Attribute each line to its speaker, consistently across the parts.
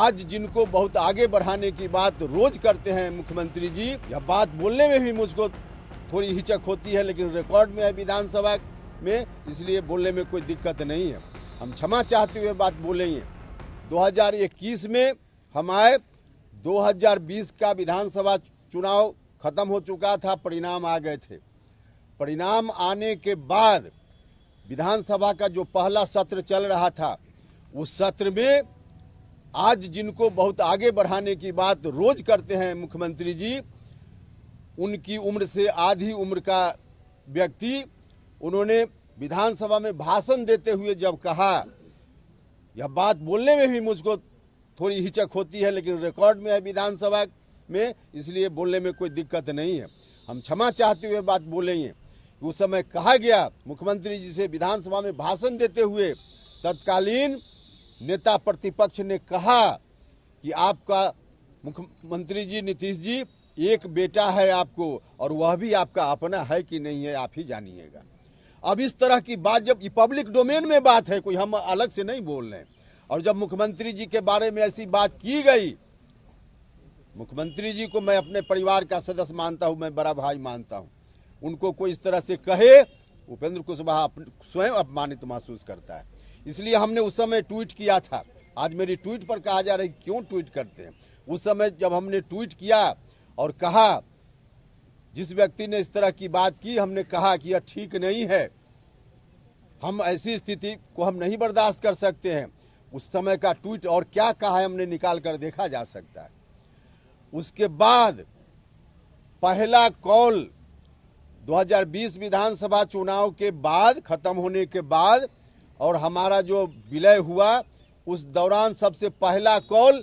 Speaker 1: आज जिनको बहुत आगे बढ़ाने की बात रोज करते हैं मुख्यमंत्री जी यह बात बोलने में भी मुझको थोड़ी हिचक होती है लेकिन रिकॉर्ड में है विधानसभा में इसलिए बोलने में कोई दिक्कत नहीं है हम क्षमा चाहते हुए बात बोलेंगे 2021 में हम आए 2020 का विधानसभा चुनाव खत्म हो चुका था परिणाम आ गए थे परिणाम आने के बाद विधानसभा का जो पहला सत्र चल रहा था उस सत्र में आज जिनको बहुत आगे बढ़ाने की बात रोज करते हैं मुख्यमंत्री जी उनकी उम्र से आधी उम्र का व्यक्ति उन्होंने विधानसभा में भाषण देते हुए जब कहा यह बात बोलने में भी मुझको थोड़ी हिचक होती है लेकिन रिकॉर्ड में है विधानसभा में इसलिए बोलने में कोई दिक्कत नहीं है हम क्षमा चाहते हुए बात बोलेंगे उस समय कहा गया मुख्यमंत्री जी से विधानसभा में भाषण देते हुए तत्कालीन नेता प्रतिपक्ष ने कहा कि आपका मुख्यमंत्री जी नीतीश जी एक बेटा है आपको और वह भी आपका अपना है कि नहीं है आप ही जानिएगा अब इस तरह की बात जब पब्लिक डोमेन में बात है कोई हम अलग से नहीं बोल रहे और जब मुख्यमंत्री जी के बारे में ऐसी बात की गई मुख्यमंत्री जी को मैं अपने परिवार का सदस्य मानता हूं मैं बड़ा भाई मानता हूं उनको कोई इस तरह से कहे उपेंद्र कुशवाहा स्वयं अपमानित महसूस करता है इसलिए हमने उस समय ट्वीट किया था आज मेरी ट्वीट पर कहा जा रहा है क्यों ट्वीट करते हैं उस समय जब हमने ट्वीट किया और कहा जिस व्यक्ति ने इस तरह की बात की हमने कहा कि यह ठीक नहीं है हम ऐसी स्थिति को हम नहीं बर्दाश्त कर सकते हैं उस समय का ट्वीट और क्या कहा है हमने निकाल कर देखा जा सकता है उसके बाद पहला कॉल 2020 विधानसभा चुनाव के बाद खत्म होने के बाद और हमारा जो विलय हुआ उस दौरान सबसे पहला कॉल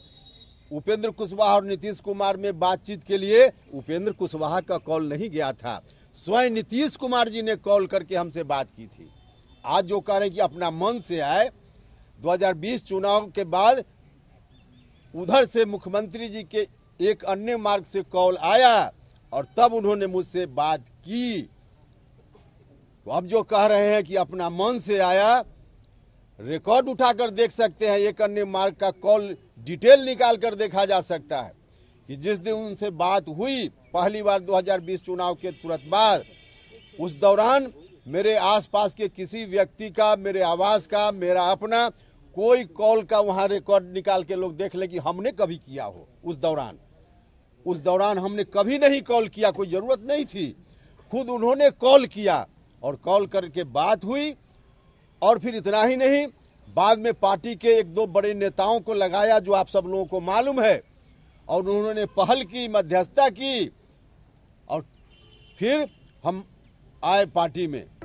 Speaker 1: उपेंद्र कुशवाहा और नीतीश कुमार में बातचीत के लिए उपेंद्र कुशवाहा का कॉल नहीं गया था स्वयं नीतीश कुमार जी ने कॉल करके हमसे बात की थी आज जो कह रहे हैं कि अपना मन से आए 2020 चुनाव के बाद उधर से मुख्यमंत्री जी के एक अन्य मार्ग से कॉल आया और तब उन्होंने मुझसे बात की तो अब जो कह रहे हैं कि अपना मन से आया रिकॉर्ड उठाकर देख सकते हैं एक अन्य मार्ग का कॉल डिटेल निकाल कर देखा जा सकता है कि जिस दिन उनसे बात हुई पहली बार 2020 चुनाव के तुरंत बाद उस दौरान मेरे आसपास के किसी व्यक्ति का मेरे आवाज का मेरा अपना कोई कॉल का वहां रिकॉर्ड निकाल के लोग देख ले कि हमने कभी किया हो उस दौरान उस दौरान हमने कभी नहीं कॉल किया कोई जरूरत नहीं थी खुद उन्होंने कॉल किया और कॉल करके बात हुई और फिर इतना ही नहीं बाद में पार्टी के एक दो बड़े नेताओं को लगाया जो आप सब लोगों को मालूम है और उन्होंने पहल की मध्यस्थता की और फिर हम आए पार्टी में